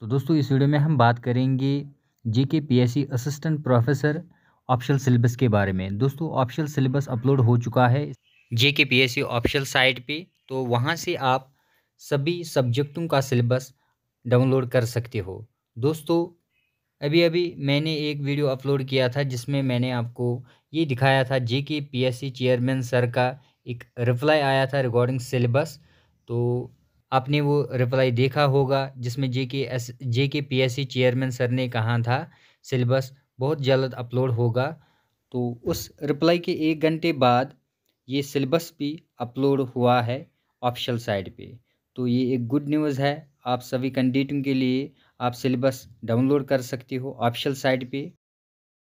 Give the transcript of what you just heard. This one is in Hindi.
तो दोस्तों इस वीडियो में हम बात करेंगे J K P S C assistant professor optional syllabus के बारे में दोस्तों ऑप्शनल सिलेबस अपलोड हो चुका है जे के पी एस सी साइट पे तो वहाँ से आप सभी सब्जेक्टों का सिलेबस डाउनलोड कर सकते हो दोस्तों अभी अभी मैंने एक वीडियो अपलोड किया था जिसमें मैंने आपको ये दिखाया था J K P S C chairman sir का एक रिप्लाई आया था रिगार्डिंग सिलेबस तो आपने वो रिप्लाई देखा होगा जिसमें जे के एस J K P S C chairman sir ने कहा था सिलेबस बहुत जल्द अपलोड होगा तो उस रिप्लाई के एक घंटे बाद ये सिलेबस भी अपलोड हुआ है ऑफिशियल साइट पे तो ये एक गुड न्यूज़ है आप सभी कैंडिडेटों के लिए आप सिलेबस डाउनलोड कर सकते हो ऑफिशियल साइट पे